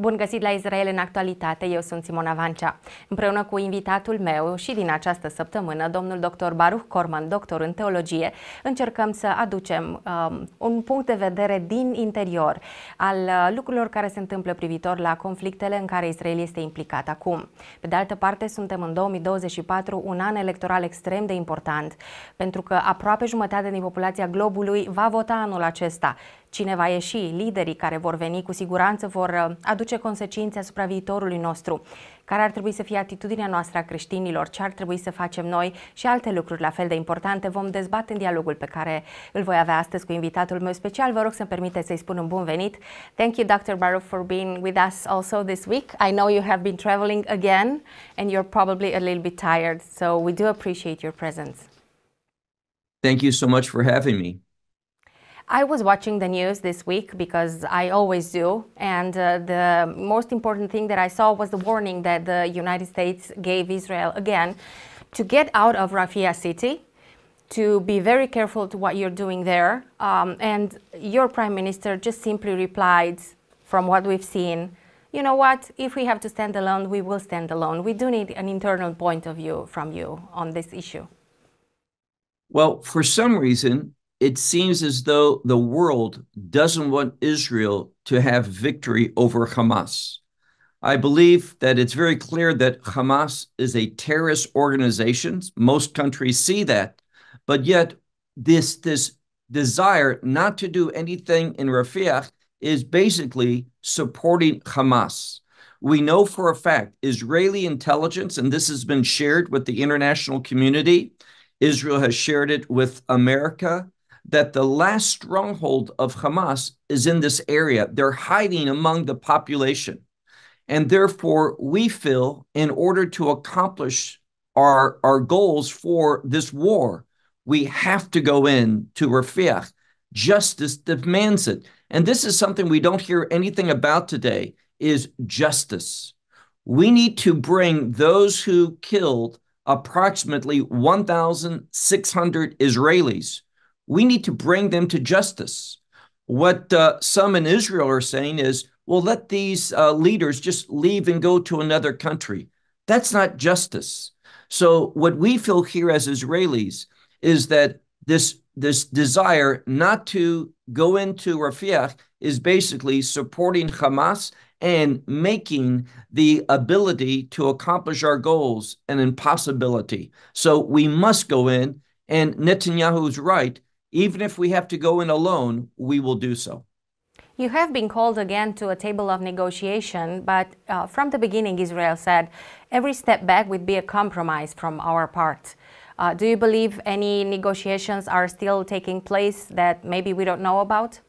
Bun găsit la Israel în actualitate, eu sunt Simona Vancea. Împreună cu invitatul meu și din această săptămână, domnul dr. Baruch Corman, doctor în teologie, încercăm să aducem um, un punct de vedere din interior al uh, lucrurilor care se întâmplă privitor la conflictele în care Israel este implicat acum. Pe de altă parte, suntem în 2024, un an electoral extrem de important, pentru că aproape jumătate din populația globului va vota anul acesta. Cine va ieși, liderii care vor veni cu siguranță vor uh, aduce consecințe asupra viitorului nostru. Care ar trebui să fie atitudinea noastră a creștinilor, ce ar trebui să facem noi și alte lucruri la fel de importante vom dezbate în dialogul pe care îl voi avea astăzi cu invitatul meu special. Vă rog să-mi permiteți să-i spun un bun venit. Thank you, Dr. Barrow, for being with us also this week. I know you have been traveling again and you're probably a little bit tired, so we do appreciate your presence. Thank you so much for having me. I was watching the news this week because I always do, and uh, the most important thing that I saw was the warning that the United States gave Israel again to get out of Rafia city, to be very careful to what you're doing there. Um, and your prime minister just simply replied, from what we've seen, you know what, if we have to stand alone, we will stand alone. We do need an internal point of view from you on this issue. Well, for some reason, it seems as though the world doesn't want Israel to have victory over Hamas. I believe that it's very clear that Hamas is a terrorist organization. Most countries see that, but yet this this desire not to do anything in Rafiah is basically supporting Hamas. We know for a fact Israeli intelligence, and this has been shared with the international community. Israel has shared it with America that the last stronghold of Hamas is in this area. They're hiding among the population. And therefore, we feel in order to accomplish our, our goals for this war, we have to go in to Rafiah. Justice demands it. And this is something we don't hear anything about today is justice. We need to bring those who killed approximately 1,600 Israelis we need to bring them to justice. What uh, some in Israel are saying is, well, let these uh, leaders just leave and go to another country. That's not justice. So, what we feel here as Israelis is that this, this desire not to go into Rafiah is basically supporting Hamas and making the ability to accomplish our goals an impossibility. So, we must go in. And Netanyahu is right even if we have to go in alone, we will do so. You have been called again to a table of negotiation, but uh, from the beginning, Israel said every step back would be a compromise from our part. Uh, do you believe any negotiations are still taking place that maybe we don't know about?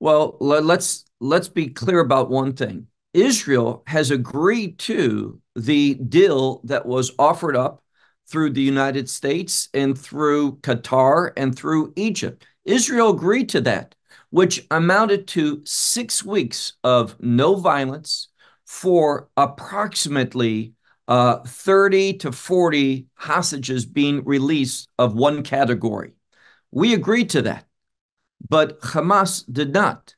Well, let's let's be clear about one thing. Israel has agreed to the deal that was offered up through the United States and through Qatar and through Egypt. Israel agreed to that, which amounted to six weeks of no violence for approximately uh, 30 to 40 hostages being released of one category. We agreed to that, but Hamas did not.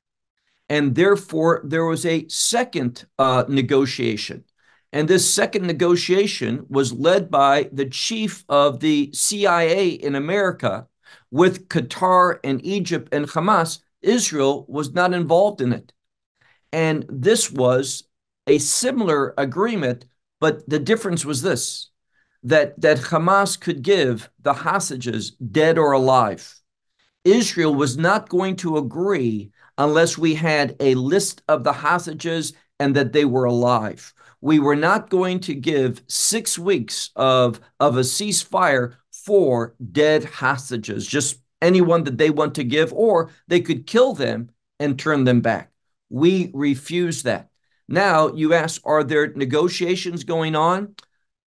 And therefore, there was a second uh, negotiation and this second negotiation was led by the chief of the CIA in America with Qatar and Egypt and Hamas. Israel was not involved in it. And this was a similar agreement, but the difference was this that, that Hamas could give the hostages dead or alive. Israel was not going to agree unless we had a list of the hostages and that they were alive we were not going to give six weeks of, of a ceasefire for dead hostages, just anyone that they want to give, or they could kill them and turn them back. We refuse that. Now, you ask, are there negotiations going on?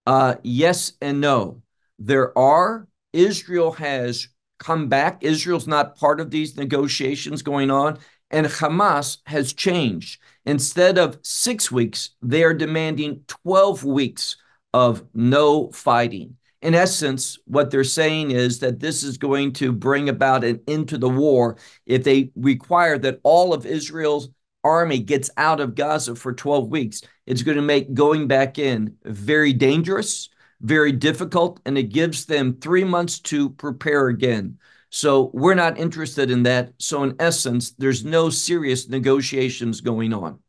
Uh, yes and no. There are. Israel has come back. Israel's not part of these negotiations going on and Hamas has changed. Instead of six weeks, they are demanding 12 weeks of no fighting. In essence, what they're saying is that this is going to bring about an end to the war if they require that all of Israel's army gets out of Gaza for 12 weeks. It's going to make going back in very dangerous, very difficult, and it gives them three months to prepare again. So we're not interested in that. So, in essence, there's no serious negotiations going on.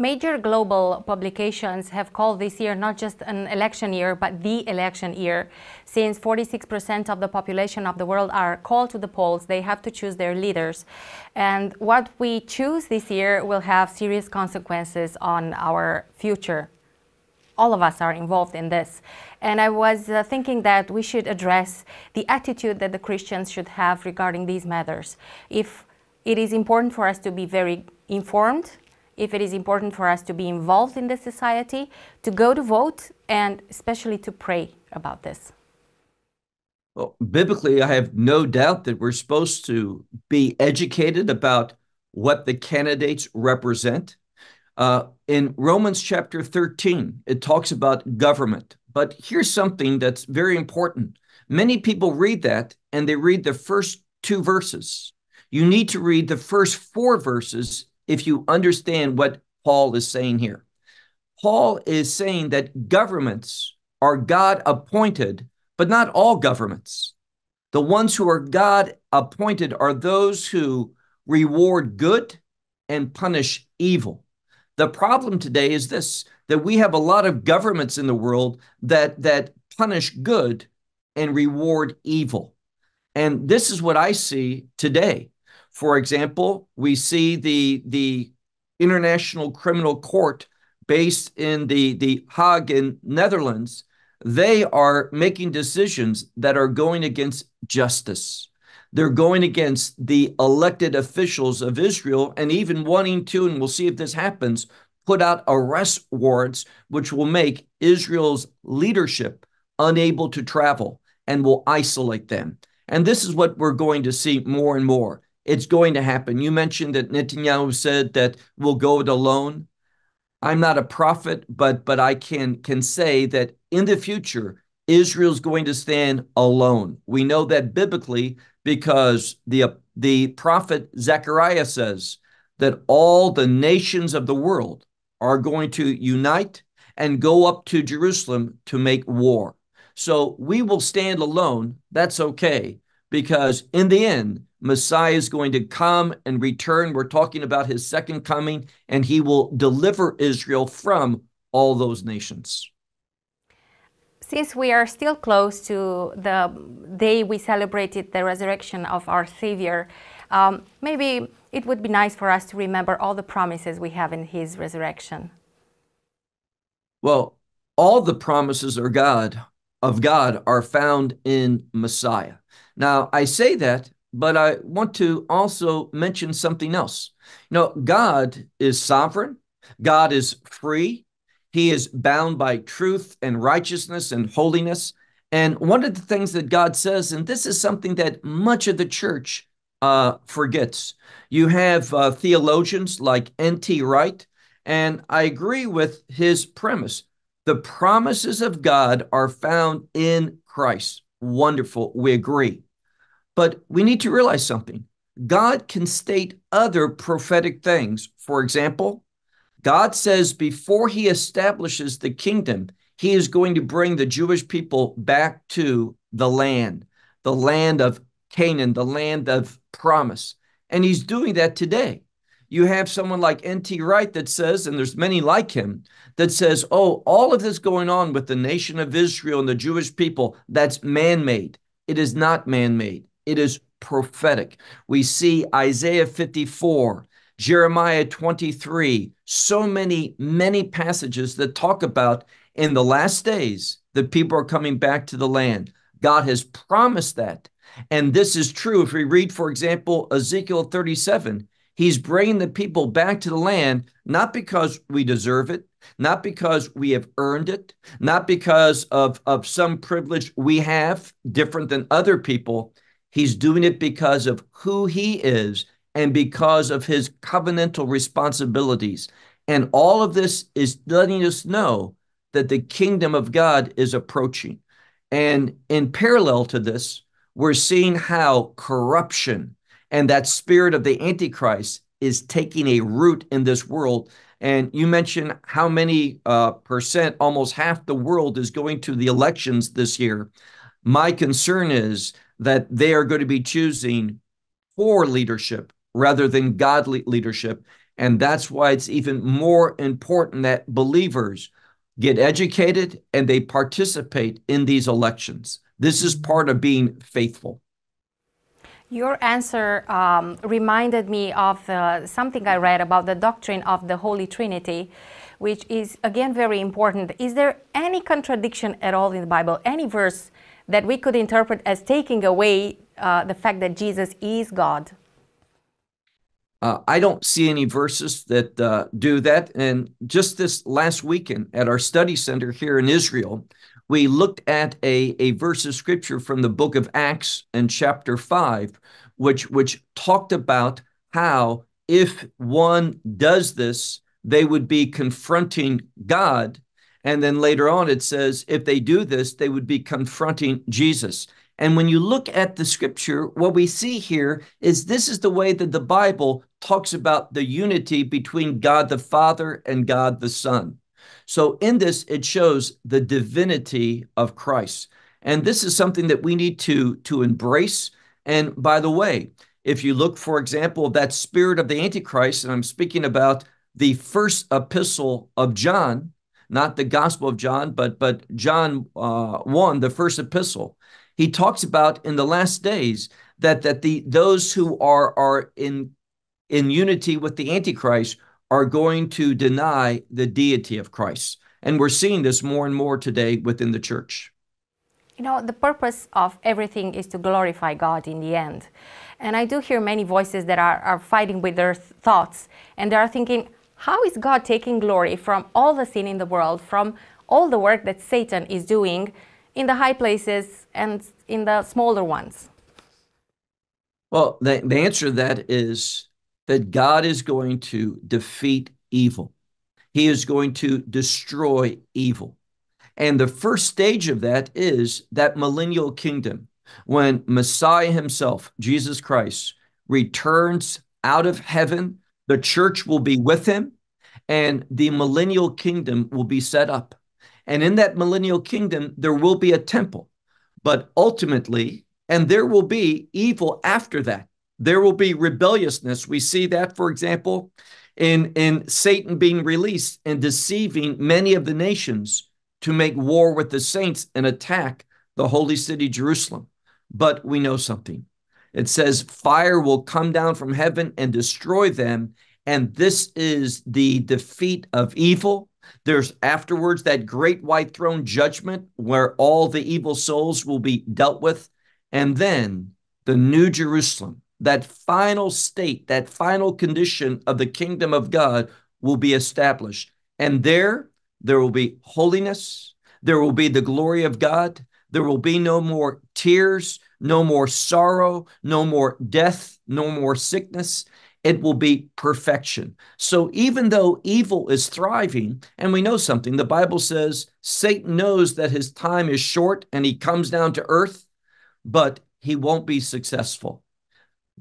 Major global publications have called this year not just an election year, but the election year. Since 46% of the population of the world are called to the polls, they have to choose their leaders. And what we choose this year will have serious consequences on our future all of us are involved in this. And I was uh, thinking that we should address the attitude that the Christians should have regarding these matters. If it is important for us to be very informed, if it is important for us to be involved in the society, to go to vote, and especially to pray about this. Well, biblically, I have no doubt that we're supposed to be educated about what the candidates represent uh, in Romans chapter 13, it talks about government. But here's something that's very important. Many people read that and they read the first two verses. You need to read the first four verses if you understand what Paul is saying here. Paul is saying that governments are God appointed, but not all governments. The ones who are God appointed are those who reward good and punish evil. The problem today is this that we have a lot of governments in the world that that punish good and reward evil. And this is what I see today. For example, we see the the International Criminal Court based in the the Hague in Netherlands, they are making decisions that are going against justice. They're going against the elected officials of Israel and even wanting to, and we'll see if this happens, put out arrest warrants, which will make Israel's leadership unable to travel and will isolate them. And this is what we're going to see more and more. It's going to happen. You mentioned that Netanyahu said that we'll go it alone. I'm not a prophet, but but I can can say that in the future, Israel's going to stand alone. We know that biblically because the, the prophet Zechariah says that all the nations of the world are going to unite and go up to Jerusalem to make war. So we will stand alone. That's okay because in the end, Messiah is going to come and return. We're talking about his second coming, and he will deliver Israel from all those nations. Since we are still close to the day we celebrated the resurrection of our Savior, um, maybe it would be nice for us to remember all the promises we have in His resurrection. Well, all the promises are God of God are found in Messiah. Now, I say that, but I want to also mention something else. You know, God is sovereign, God is free, he is bound by truth and righteousness and holiness. And one of the things that God says, and this is something that much of the church uh, forgets, you have uh, theologians like N.T. Wright, and I agree with his premise. The promises of God are found in Christ. Wonderful. We agree. But we need to realize something. God can state other prophetic things. For example, God says before he establishes the kingdom, he is going to bring the Jewish people back to the land, the land of Canaan, the land of promise. And he's doing that today. You have someone like N.T. Wright that says, and there's many like him, that says, oh, all of this going on with the nation of Israel and the Jewish people, that's man made. It is not man made, it is prophetic. We see Isaiah 54 Jeremiah 23, so many, many passages that talk about in the last days that people are coming back to the land. God has promised that. And this is true. If we read, for example, Ezekiel 37, he's bringing the people back to the land, not because we deserve it, not because we have earned it, not because of, of some privilege we have different than other people. He's doing it because of who he is and because of his covenantal responsibilities. And all of this is letting us know that the kingdom of God is approaching. And in parallel to this, we're seeing how corruption and that spirit of the Antichrist is taking a root in this world. And you mentioned how many uh, percent, almost half the world is going to the elections this year. My concern is that they are going to be choosing poor leadership rather than godly leadership. And that's why it's even more important that believers get educated and they participate in these elections. This is part of being faithful. Your answer um, reminded me of uh, something I read about the doctrine of the Holy Trinity, which is again very important. Is there any contradiction at all in the Bible, any verse that we could interpret as taking away uh, the fact that Jesus is God? Uh, I don't see any verses that uh, do that. And just this last weekend at our study center here in Israel, we looked at a, a verse of scripture from the book of Acts and chapter 5, which, which talked about how if one does this, they would be confronting God. And then later on, it says if they do this, they would be confronting Jesus. And when you look at the scripture, what we see here is this is the way that the Bible talks about the unity between God the Father and God the Son. So in this, it shows the divinity of Christ. And this is something that we need to, to embrace. And by the way, if you look, for example, that spirit of the Antichrist, and I'm speaking about the first epistle of John, not the Gospel of John, but, but John uh, 1, the first epistle. He talks about in the last days that that the those who are are in in unity with the Antichrist are going to deny the deity of Christ. And we're seeing this more and more today within the church. You know, the purpose of everything is to glorify God in the end. And I do hear many voices that are, are fighting with their thoughts and they are thinking, how is God taking glory from all the sin in the world, from all the work that Satan is doing? in the high places and in the smaller ones? Well, the, the answer to that is that God is going to defeat evil. He is going to destroy evil. And the first stage of that is that millennial kingdom when Messiah himself, Jesus Christ, returns out of heaven. The church will be with him, and the millennial kingdom will be set up. And in that millennial kingdom, there will be a temple. But ultimately, and there will be evil after that. There will be rebelliousness. We see that, for example, in, in Satan being released and deceiving many of the nations to make war with the saints and attack the holy city Jerusalem. But we know something. It says, Fire will come down from heaven and destroy them. And this is the defeat of evil there's afterwards that great white throne judgment where all the evil souls will be dealt with. And then the new Jerusalem, that final state, that final condition of the kingdom of God will be established. And there, there will be holiness, there will be the glory of God, there will be no more tears, no more sorrow, no more death, no more sickness it will be perfection. So even though evil is thriving, and we know something, the Bible says Satan knows that his time is short and he comes down to earth, but he won't be successful.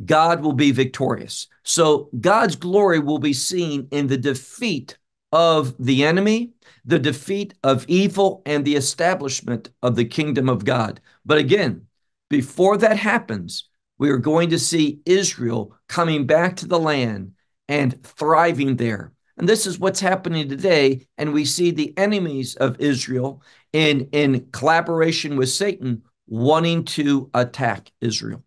God will be victorious. So God's glory will be seen in the defeat of the enemy, the defeat of evil, and the establishment of the kingdom of God. But again, before that happens, we are going to see Israel coming back to the land and thriving there. And this is what's happening today. And we see the enemies of Israel in, in collaboration with Satan wanting to attack Israel.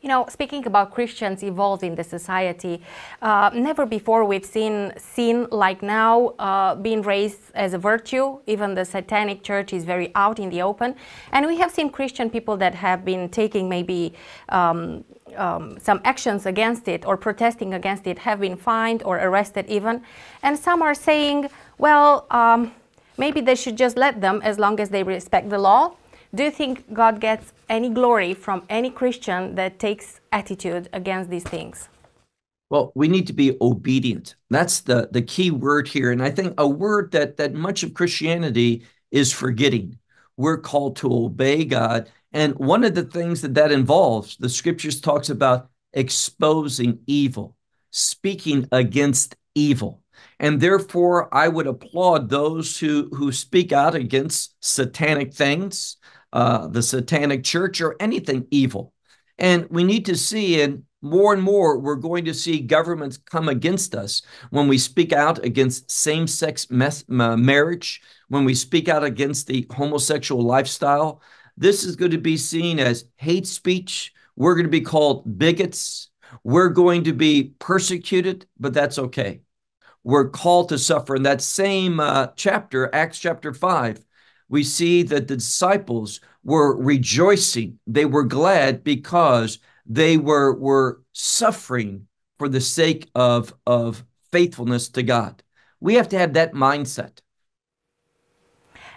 You know, speaking about Christians evolving the society, uh, never before we've seen sin like now uh, being raised as a virtue. Even the Satanic Church is very out in the open, and we have seen Christian people that have been taking maybe um, um, some actions against it or protesting against it have been fined or arrested even, and some are saying, well. Um, maybe they should just let them as long as they respect the law do you think God gets any glory from any Christian that takes attitude against these things? Well, we need to be obedient. That's the, the key word here. And I think a word that, that much of Christianity is forgetting. We're called to obey God. And one of the things that that involves, the scriptures talks about exposing evil, speaking against evil. And therefore, I would applaud those who, who speak out against satanic things, uh, the satanic church or anything evil. And we need to see, and more and more, we're going to see governments come against us when we speak out against same sex mes- uh, marriage, when we speak out against the homosexual lifestyle. This is going to be seen as hate speech. We're going to be called bigots. We're going to be persecuted, but that's okay. We're called to suffer. In that same uh, chapter, Acts chapter 5, we see that the disciples were rejoicing. They were glad because they were, were suffering for the sake of, of faithfulness to God. We have to have that mindset.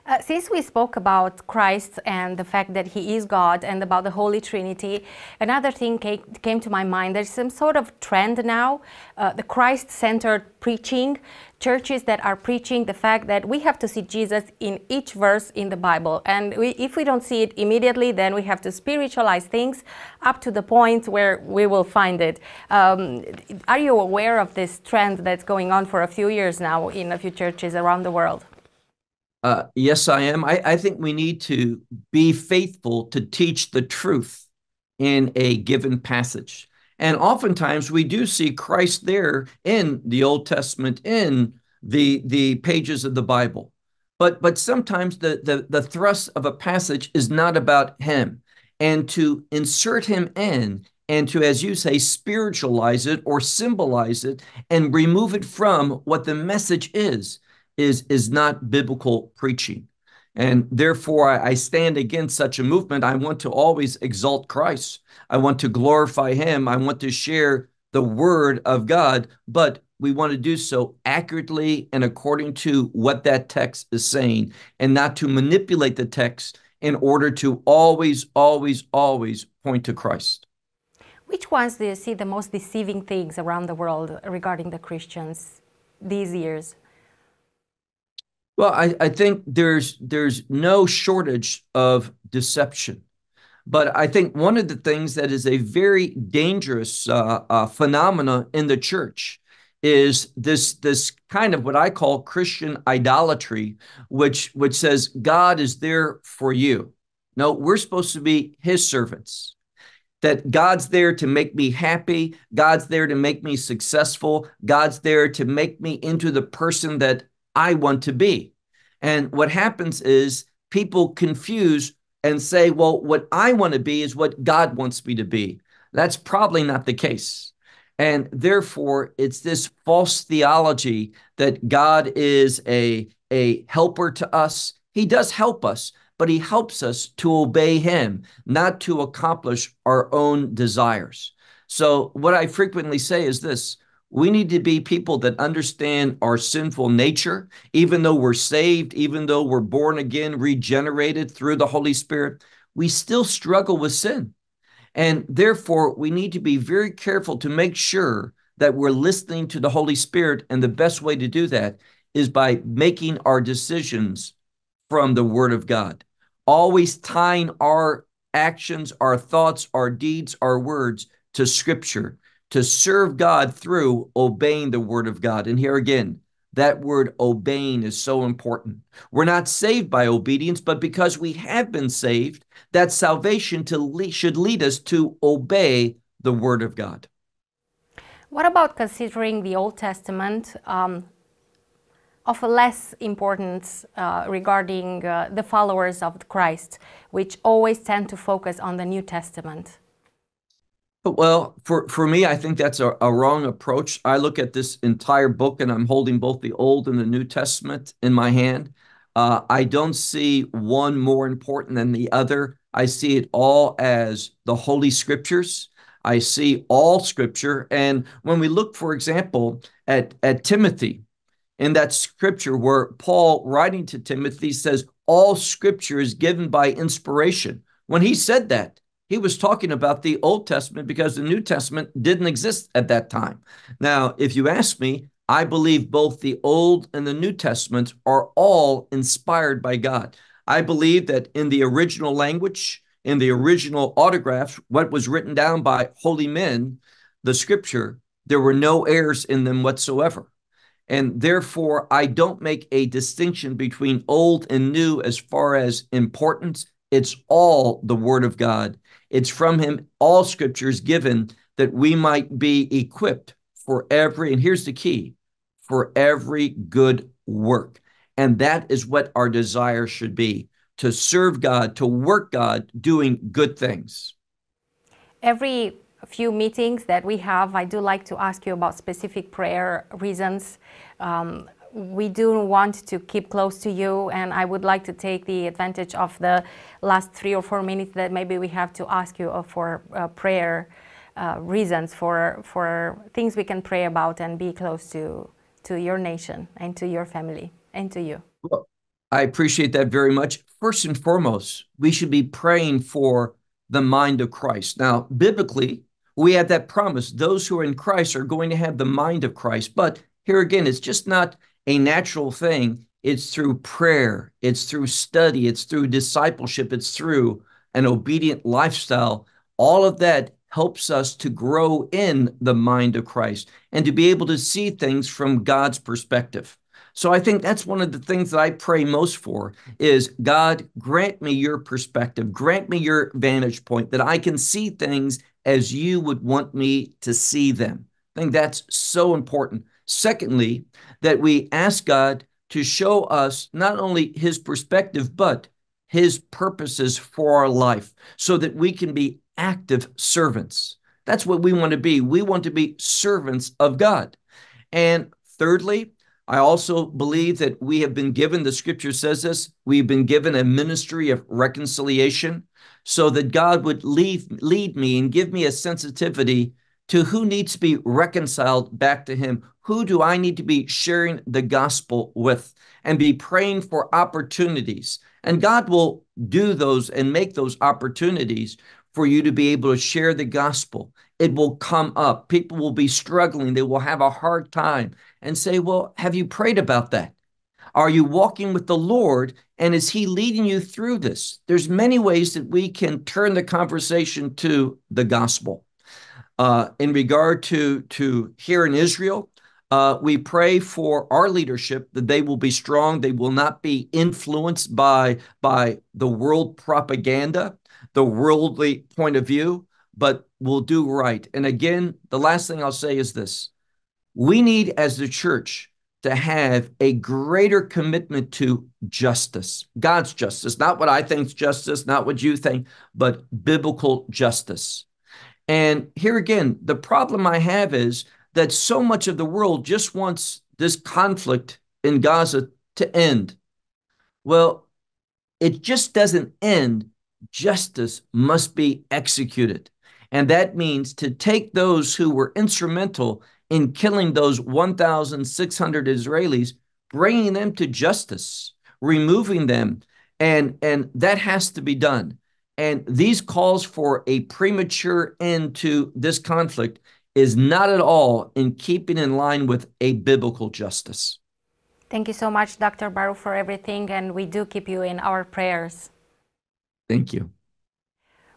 Uh, since we spoke about Christ and the fact that he is God and about the Holy Trinity, another thing came, came to my mind. There's some sort of trend now, uh, the Christ centered preaching, churches that are preaching the fact that we have to see Jesus in each verse in the Bible. And we, if we don't see it immediately, then we have to spiritualize things up to the point where we will find it. Um, are you aware of this trend that's going on for a few years now in a few churches around the world? Uh, yes, I am. I, I think we need to be faithful to teach the truth in a given passage. And oftentimes we do see Christ there in the Old Testament, in the, the pages of the Bible. But, but sometimes the, the, the thrust of a passage is not about him. And to insert him in and to, as you say, spiritualize it or symbolize it and remove it from what the message is is is not biblical preaching. And therefore, I, stand against such a movement. I want to always exalt Christ. I want to glorify Him. I want to share the Word of God, but we want to do so accurately and according to what that text is saying, and not to manipulate the text in order to always, always, always point to Christ. Which ones do you see the most deceiving things around the world regarding the Christians these years? Well, I, I think there's there's no shortage of deception. But I think one of the things that is a very dangerous uh, uh, phenomena in the church is this this kind of what I call Christian idolatry, which which says God is there for you. No, we're supposed to be His servants. That God's there to make me happy. God's there to make me successful. God's there to make me into the person that I want to be. And what happens is people confuse and say, well, what I want to be is what God wants me to be. That's probably not the case. And therefore, it's this false theology that God is a, a helper to us. He does help us, but he helps us to obey him, not to accomplish our own desires. So, what I frequently say is this we need to be people that understand our sinful nature, even though we're saved, even though we're born again, regenerated through the Holy Spirit, we still struggle with sin. And therefore, we need to be very careful to make sure that we're listening to the Holy Spirit. And the best way to do that is by making our decisions from the Word of God, always tying our actions, our thoughts, our deeds, our words to Scripture to serve God through obeying the word of God. And here again, that word obeying is so important. We're not saved by obedience, but because we have been saved, that salvation should lead us to obey the word of God. What about considering the Old Testament um, of less importance uh, regarding uh, the followers of Christ, which always tend to focus on the New Testament? Well, for, for me, I think that's a, a wrong approach. I look at this entire book and I'm holding both the Old and the New Testament in my hand. Uh, I don't see one more important than the other. I see it all as the Holy Scriptures. I see all Scripture. And when we look, for example, at, at Timothy, in that scripture where Paul, writing to Timothy, says, All Scripture is given by inspiration. When he said that, he was talking about the Old Testament because the New Testament didn't exist at that time. Now, if you ask me, I believe both the Old and the New Testament are all inspired by God. I believe that in the original language, in the original autographs, what was written down by holy men, the scripture, there were no errors in them whatsoever. And therefore, I don't make a distinction between old and new as far as importance. It's all the word of God it's from him all scriptures given that we might be equipped for every, and here's the key for every good work. And that is what our desire should be to serve God, to work God, doing good things. Every few meetings that we have, I do like to ask you about specific prayer reasons um, we do want to keep close to you, and I would like to take the advantage of the last three or four minutes that maybe we have to ask you uh, for uh, prayer uh, reasons, for for things we can pray about and be close to to your nation and to your family and to you. Well, I appreciate that very much. First and foremost, we should be praying for the mind of Christ. Now, biblically, we had that promise: those who are in Christ are going to have the mind of Christ, but here again, it's just not a natural thing. It's through prayer, it's through study, it's through discipleship, it's through an obedient lifestyle. All of that helps us to grow in the mind of Christ and to be able to see things from God's perspective. So I think that's one of the things that I pray most for is God grant me your perspective, grant me your vantage point that I can see things as you would want me to see them. I think that's so important. Secondly, that we ask God to show us not only his perspective, but his purposes for our life so that we can be active servants. That's what we want to be. We want to be servants of God. And thirdly, I also believe that we have been given, the scripture says this, we've been given a ministry of reconciliation so that God would leave, lead me and give me a sensitivity to who needs to be reconciled back to Him. Who do I need to be sharing the gospel with and be praying for opportunities? And God will do those and make those opportunities for you to be able to share the gospel. It will come up. People will be struggling. They will have a hard time and say, Well, have you prayed about that? Are you walking with the Lord? And is He leading you through this? There's many ways that we can turn the conversation to the gospel. Uh, in regard to, to here in Israel, uh, we pray for our leadership that they will be strong. They will not be influenced by, by the world propaganda, the worldly point of view, but will do right. And again, the last thing I'll say is this we need, as the church, to have a greater commitment to justice, God's justice, not what I think is justice, not what you think, but biblical justice. And here again, the problem I have is that so much of the world just wants this conflict in Gaza to end. Well, it just doesn't end. Justice must be executed. And that means to take those who were instrumental in killing those 1,600 Israelis, bringing them to justice, removing them. And, and that has to be done. And these calls for a premature end to this conflict is not at all in keeping in line with a biblical justice. Thank you so much, Dr. Baru, for everything, and we do keep you in our prayers. Thank you.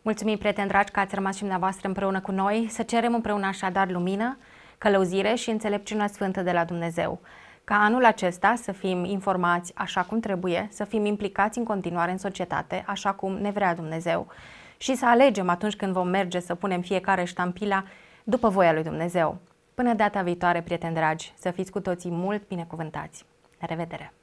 Mulțumim, prieteni dragi, că ați rămas și dumneavoastră împreună cu noi, să cerem împreună așadar lumină, călăuzire și înțelepciunea sfântă de la Dumnezeu. ca anul acesta să fim informați așa cum trebuie, să fim implicați în continuare în societate, așa cum ne vrea Dumnezeu și să alegem atunci când vom merge să punem fiecare ștampila după voia lui Dumnezeu. Până data viitoare, prieteni dragi, să fiți cu toții mult binecuvântați! La revedere!